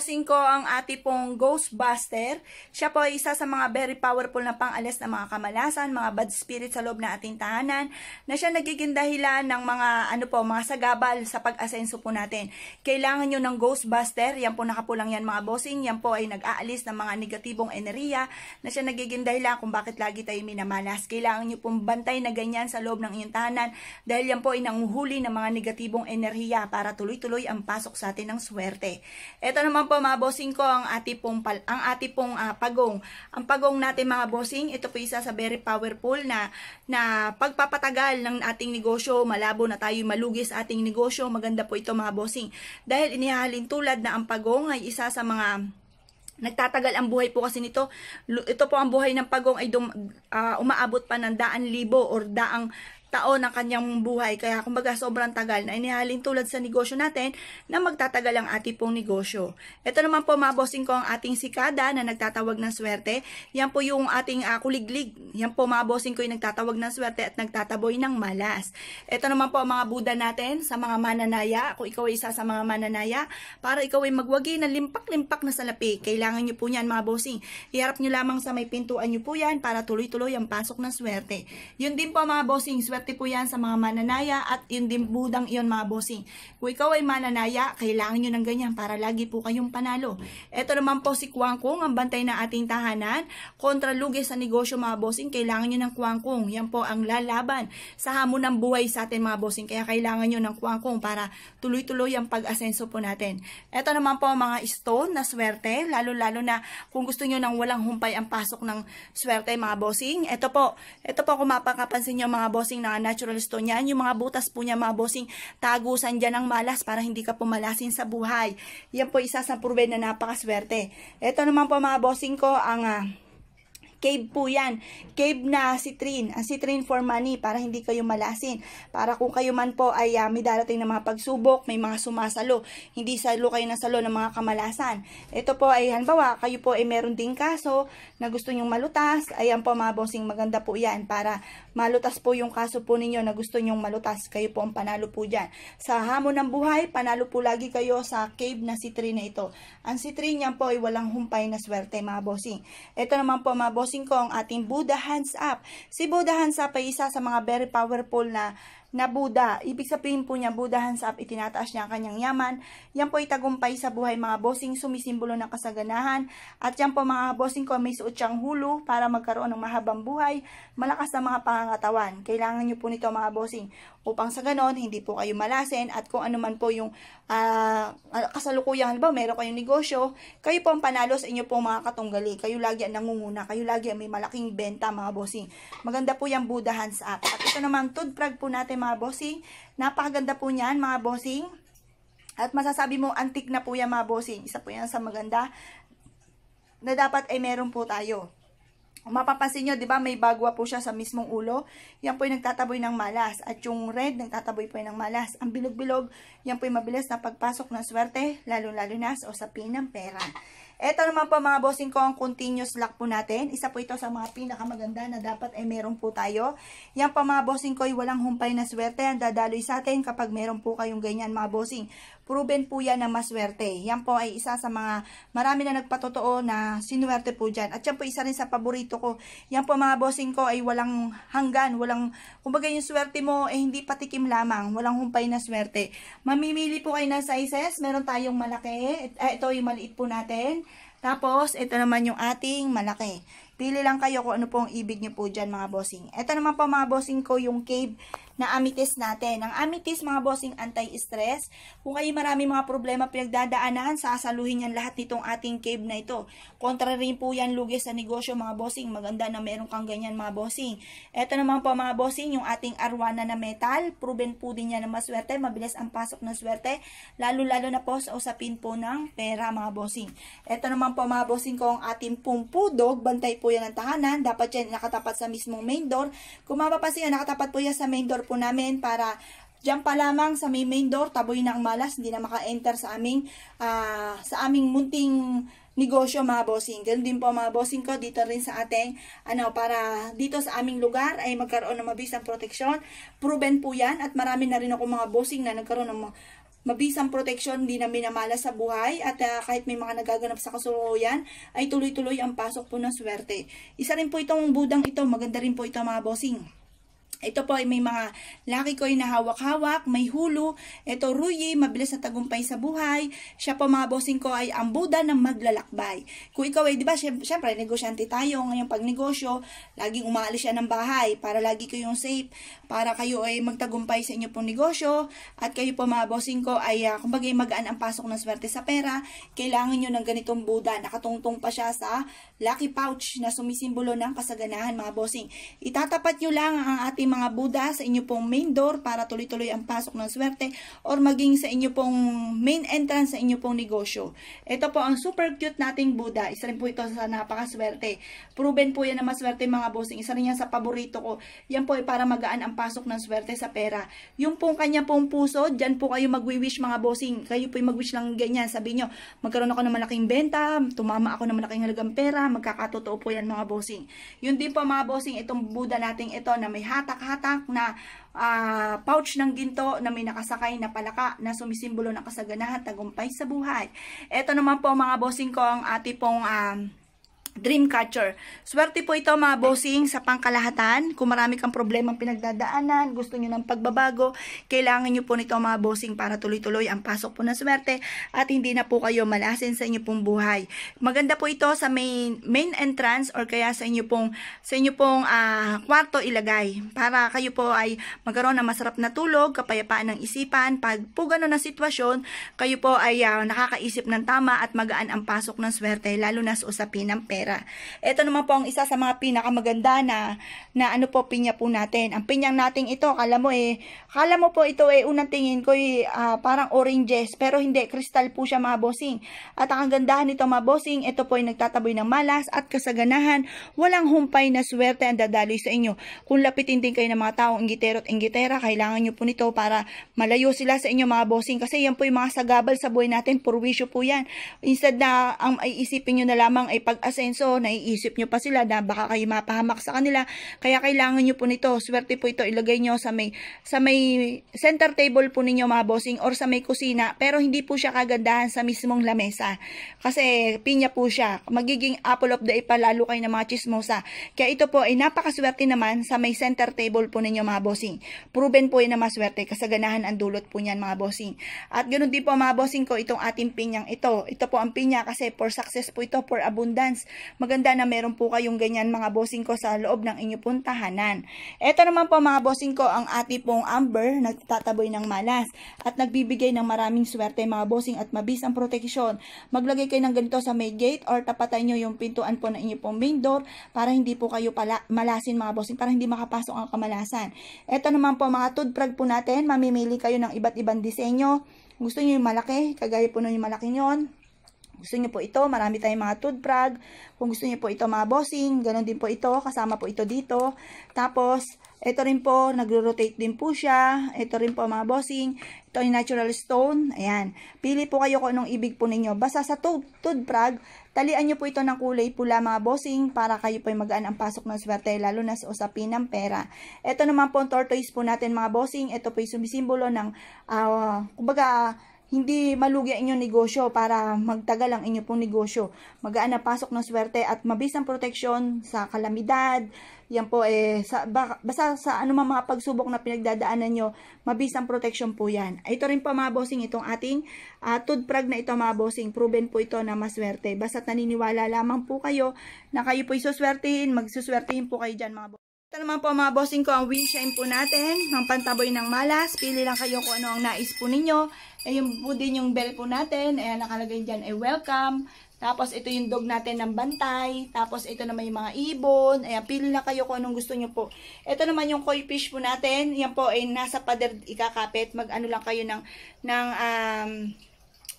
closing ko ang ati pong Ghostbuster. Siya po ay isa sa mga very powerful na pangalas ng mga kamalasan, mga bad spirit sa loob ng ating tahanan, na siya nagiging dahilan ng mga, ano po, mga sagabal sa pag-asenso po natin. Kailangan nyo ng Ghostbuster, yan po nakapulang yan mga bossing, yan po ay nag-aalis ng mga negatibong enerhiya, na siya nagiging dahilan kung bakit lagi tayo minamalas. Kailangan nyo pong bantay na ganyan sa loob ng inyong tahanan, dahil yan po ay nanguhuli ng mga negatibong enerhiya para tuloy-tuloy ang pasok sa atin ng swerte. Ito naman po mga bossing ko ang ati pong, pal, ang ati pong uh, pagong. Ang pagong natin mga bossing, ito po isa sa very powerful na, na pagpapatagal ng ating negosyo, malabo na tayo malugi sa ating negosyo. Maganda po ito mga bossing. Dahil inihahalin tulad na ang pagong ay isa sa mga nagtatagal ang buhay po kasi nito. Ito po ang buhay ng pagong ay dum, uh, umaabot pa ng daan libo or daang taon ng kanyang buhay. Kaya kumbaga sobrang tagal na inihalin tulad sa negosyo natin na magtatagal ang ating pong negosyo. Ito naman po mabosing ko ang ating sikada na nagtatawag ng swerte. Yan po yung ating uh, kuliglig. Yan po mabosing ko yung nagtatawag ng swerte at nagtataboy ng malas. Ito naman po ang mga buda natin sa mga mananaya. Kung ikaw ay isa sa mga mananaya, para ikaw ay magwagi ng limpak-limpak na salapi. Kailangan nyo po yan mga bossing. Iharap nyo lamang sa may pintuan nyo po yan para tuloy-tuloy ang pasok ng swerte. Yun din po mga bossing, swerte swerte po yan sa mga mananaya at yun din budang iyon mga bossing. Kung ikaw ay mananaya, kailangan nyo ng ganyan para lagi po kayong panalo. Ito naman po si Kwangkong, ang bantay na ating tahanan. Kontra lugi sa negosyo mga bossing, kailangan nyo ng Kwangkong. Yan po ang lalaban sa hamon ng buhay sa atin mga bossing. Kaya kailangan nyo ng Kwangkong para tuloy-tuloy ang pag-asenso po natin. Ito naman po mga stone na swerte, lalo-lalo na kung gusto nyo ng walang humpay ang pasok ng swerte mga bossing. Ito po, ito po kung mapakapansin nyo mga bossing na na natural stone yan. Yung mga butas po niya, mga bossing, tagusan dyan ng malas para hindi ka pumalasin sa buhay. Yan po isa sa proven na napakaswerte. Ito naman po mga bossing ko, ang... Uh, Cave po yan. Cave na citrin. Ang citrin for money para hindi kayo malasin. Para kung kayo man po ay uh, may darating na mga pagsubok, may mga sumasalo. Hindi salo kayo na salo ng mga kamalasan. Ito po ay halimbawa, kayo po ay meron ding kaso na gusto nyong malutas. Ayan po mga bossing, maganda po yan para malutas po yung kaso po ninyo na gusto nyong malutas. Kayo po ang panalo po dyan. Sa hamon ng buhay, panalo po lagi kayo sa cave na citrin na ito. Ang citrin niyan po ay walang humpay na swerte mga bossing. Ito naman po mga bossing, closing ko ang ating Buddha Hands Up. Si Buddha Hands Up ay isa sa mga very powerful na na Buddha. Ibig sabihin po niya, Buddha hands up, itinataas niya ang kanyang yaman. Yan po itagumpay sa buhay mga bossing, sumisimbolo ng kasaganahan. At yan po mga bossing ko, may suot siyang hulo para magkaroon ng mahabang buhay, malakas na mga pangangatawan. Kailangan niyo po nito mga bossing upang sa ganon, hindi po kayo malasin at kung ano man po yung uh, ah, kasalukuyan, ba meron kayong negosyo, kayo po ang panalo sa inyo po mga katunggali. Kayo lagi ang nangunguna, kayo lagi ang may malaking benta mga bossing. Maganda po yung Buddha hands up. At ito naman, tudprag po natin mga bossing. Napakaganda po niyan mga bossing. At masasabi mo antik na po yan mga bossing. Isa po yan sa maganda na dapat ay meron po tayo. Mapapansin nyo, di ba, may bagwa po siya sa mismong ulo. Yan po yung nagtataboy ng malas. At yung red, nagtataboy po ng malas. Ang bilog-bilog, yan po yung mabilis na pagpasok ng swerte, lalo-lalo na sa sa ng pera. Ito naman po mga bossing ko ang continuous lock po natin. Isa po ito sa mga pinakamaganda na dapat ay eh, meron po tayo. Yan pa mga bossing ko walang humpay na swerte ang dadaloy sa atin kapag meron po kayong ganyan mga bossing. Proven po yan na maswerte. Yan po ay isa sa mga marami na nagpatotoo na sinuwerte po dyan. At yan po isa rin sa paborito ko. Yan po mga bossing ko ay walang hanggan, walang, kumbaga yung swerte mo ay eh, hindi patikim lamang, walang humpay na swerte. Mamimili po kayo ng sizes, meron tayong malaki, eh, ito yung maliit po natin. Tapos, ito naman yung ating malaki. Pili lang kayo kung ano po ang ibig niyo po dyan mga bossing. Ito naman po mga bossing ko yung cave na amethyst natin. Ang amethyst mga bossing anti-stress. Kung kayo marami mga problema pinagdadaanan, sasaluhin yan lahat nitong ating cave na ito. Kontra rin po yan lugi sa negosyo mga bossing. Maganda na meron kang ganyan mga bossing. Ito naman po mga bossing yung ating arwana na metal. Proven po din yan na maswerte. Mabilis ang pasok ng swerte. Lalo-lalo na po sa usapin po ng pera mga bossing. Ito naman po mga bossing ko ang ating pumpudog. Bantay po po yan ng tahanan. Dapat yan nakatapat sa mismong main door. Kung mapapansin nyo, nakatapat po yan sa main door po namin para Diyan pa lamang sa may main door, taboy ng malas, hindi na maka-enter sa aming, uh, sa aming munting negosyo mga bossing. Ganun din po mga bossing ko dito rin sa ating, ano, para dito sa aming lugar ay magkaroon ng mabisang proteksyon. Proven po yan at marami na rin ako mga bossing na nagkaroon ng mabisang proteksyon, hindi na minamala sa buhay at uh, kahit may mga nagaganap sa kasuloyan, ay tuloy-tuloy ang pasok po ng swerte. Isa rin po itong budang ito, maganda rin po ito mga bossing. Ito po ay may mga laki ko na hawak-hawak, may hulo. Ito Ruyi, mabilis na tagumpay sa buhay. Siya po mga bossing ko ay ang Buddha ng maglalakbay. Kung ikaw ay, di ba, syempre, negosyante tayo. Ngayon pag negosyo, laging umaalis siya ng bahay para lagi kayong safe, para kayo ay magtagumpay sa inyo pong negosyo. At kayo po mga bossing ko ay, uh, kumbaga, magaan ang pasok ng swerte sa pera. Kailangan nyo ng ganitong Buddha. Nakatungtong pa siya sa lucky pouch na sumisimbolo ng kasaganahan mga bossing. Itatapat nyo lang ang ating mga Buddha sa inyo pong main door para tuloy-tuloy ang pasok ng swerte or maging sa inyo pong main entrance sa inyo pong negosyo. Ito po ang super cute nating Buddha. Isa rin po ito sa napakaswerte. Proven po yan na maswerte mga bossing. Isa rin yan sa paborito ko. Yan po ay para magaan ang pasok ng swerte sa pera. Yung pong kanya pong puso, dyan po kayo magwi-wish mga bossing. Kayo po yung mag-wish lang ganyan. Sabi nyo, magkaroon ako ng malaking benta, tumama ako ng malaking halagang pera, magkakatotoo po yan mga bossing. Yun din po mga bossing, itong Buddha nating ito na may hatak hatak na uh, pouch ng ginto na may nakasakay na palaka na sumisimbolo ng kasaganahan, tagumpay sa buhay. Ito naman po mga bossing ko ang ati ah, pong um, ah, dream catcher. Swerte po ito mga bossing sa pangkalahatan. Kung marami kang problema pinagdadaanan, gusto nyo ng pagbabago, kailangan nyo po nito mga bossing para tuloy-tuloy ang pasok po ng swerte at hindi na po kayo malasin sa inyo pong buhay. Maganda po ito sa main, main entrance or kaya sa inyo pong, sa inyo pong uh, kwarto ilagay para kayo po ay magkaroon ng masarap na tulog, kapayapaan ng isipan. Pag po ganun na sitwasyon, kayo po ay uh, nakakaisip ng tama at magaan ang pasok ng swerte lalo na sa usapin ng pera pera. Ito naman po ang isa sa mga pinakamaganda na, na ano po, pinya po natin. Ang pinyang nating ito, kala mo eh, kala mo po ito eh, unang tingin ko eh, ah, uh, parang oranges, pero hindi, kristal po siya mga bossing. At ang gandahan nito mga bossing, ito po ay nagtataboy ng malas at kasaganahan, walang humpay na swerte ang dadaloy sa inyo. Kung lapitin din kayo ng mga taong ingitero at ingitera, kailangan nyo po nito para malayo sila sa inyo mga bossing, kasi yan po yung mga sagabal sa buhay natin, purwisyo po yan. Instead na ang iisipin nyo na lamang ay pag-assign natin. So, naiisip nyo pa sila na baka kayo mapahamak sa kanila. Kaya kailangan nyo po nito. Swerte po ito ilagay nyo sa may, sa may center table po ninyo mga bossing or sa may kusina. Pero hindi po siya kagandahan sa mismong lamesa. Kasi pinya po siya. Magiging apple of the eye pa lalo kayo ng mga chismosa. Kaya ito po ay napakaswerte naman sa may center table po ninyo mga bossing. Proven po yun na maswerte. Kasaganahan ang dulot po niyan mga bossing. At ganoon din po mga bossing ko itong ating pinyang ito. Ito po ang pinya kasi for success po ito, for abundance. Maganda na meron po kayong ganyan mga bossing ko sa loob ng inyo pong tahanan. Ito naman po mga bossing ko ang ati pong amber nagtataboy ng malas at nagbibigay ng maraming swerte mga bossing at mabisang proteksyon. Maglagay kayo ng ganito sa may gate or tapatay nyo yung pintuan po ng inyo pong main door para hindi po kayo pala malasin mga bossing para hindi makapasok ang kamalasan. Ito naman po mga tudprag po natin, mamimili kayo ng iba't ibang disenyo. Gusto niyo yung malaki, kagaya po nun yung malaki nyon gusto niyo po ito, marami tayong mga toothbrag. Kung gusto niyo po ito mga bossing, ganun din po ito, kasama po ito dito. Tapos, ito rin po, nagro-rotate din po siya. Ito rin po mga bossing. Ito yung natural stone. Ayan. Pili po kayo kung anong ibig po ninyo. Basta sa toothbrag, talian niyo po ito ng kulay pula mga bossing para kayo po ay magaan ang pasok ng swerte lalo na sa usapin ng pera. Ito naman po ang tortoise po natin mga bossing. Ito po yung sumisimbolo ng, uh, kumbaga, hindi malugi ang inyong negosyo para magtagal ang inyo pong negosyo. Magaan na pasok ng swerte at mabisang ang proteksyon sa kalamidad. Yan po, eh, sa, basta sa anumang mga pagsubok na pinagdadaanan nyo, mabisang ang proteksyon po yan. Ito rin po mga bossing, itong ating uh, tudprag na ito mga bossing. Proven po ito na maswerte. Basta naniniwala lamang po kayo na kayo po isuswertihin, magsuswertihin po kayo dyan mga bossing. Ito naman po mga bossing ko ang wind shine po natin, ng pantaboy ng malas. Pili lang kayo kung ano ang nais po ninyo. Ayun eh, po din yung bell po natin. Ayan, eh, nakalagay dyan ay eh, welcome. Tapos ito yung dog natin ng bantay. Tapos ito naman yung mga ibon. Ayan, pili lang kayo kung anong gusto nyo po. Ito naman yung koi fish po natin. Yan po ay nasa pader ikakapit. Mag-ano lang kayo ng, ng um,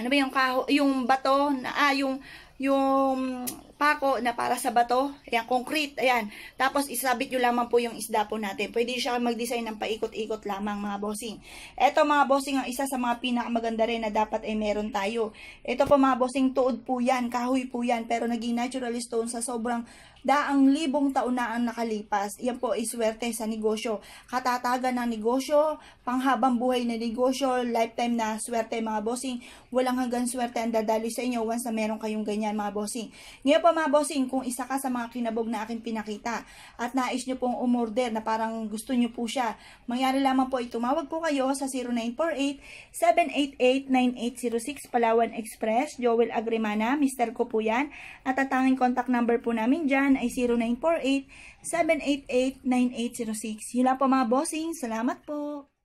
ano ba yung, kaho, yung bato, na, ah, yung yung pako na para sa bato, ayan, concrete, ayan. Tapos, isabit nyo lamang po yung isda po natin. Pwede siya mag-design ng paikot-ikot lamang, mga bossing. Ito, mga bossing, ang isa sa mga pinakamaganda rin na dapat ay eh, meron tayo. Ito po, mga bossing, tuod po yan, kahoy po yan, pero naging natural stone sa sobrang daang libong taon na ang nakalipas. Yan po ay swerte sa negosyo. Katatagan ng negosyo, panghabang buhay na negosyo, lifetime na swerte, mga bossing. Walang hanggang swerte ang dadali sa inyo once na meron kayong ganyan yan mga bossing. Ngayon po mga bossing, kung isa ka sa mga kinabog na akin pinakita at nais nyo pong umorder na parang gusto nyo po siya, mangyari lamang po itumawag po kayo sa 0948-788-9806 Palawan Express, Joel Agrimana, Mr. ko po yan. At ang tanging contact number po namin dyan ay 0948 788-9806. Yun lang po mga bossing. Salamat po.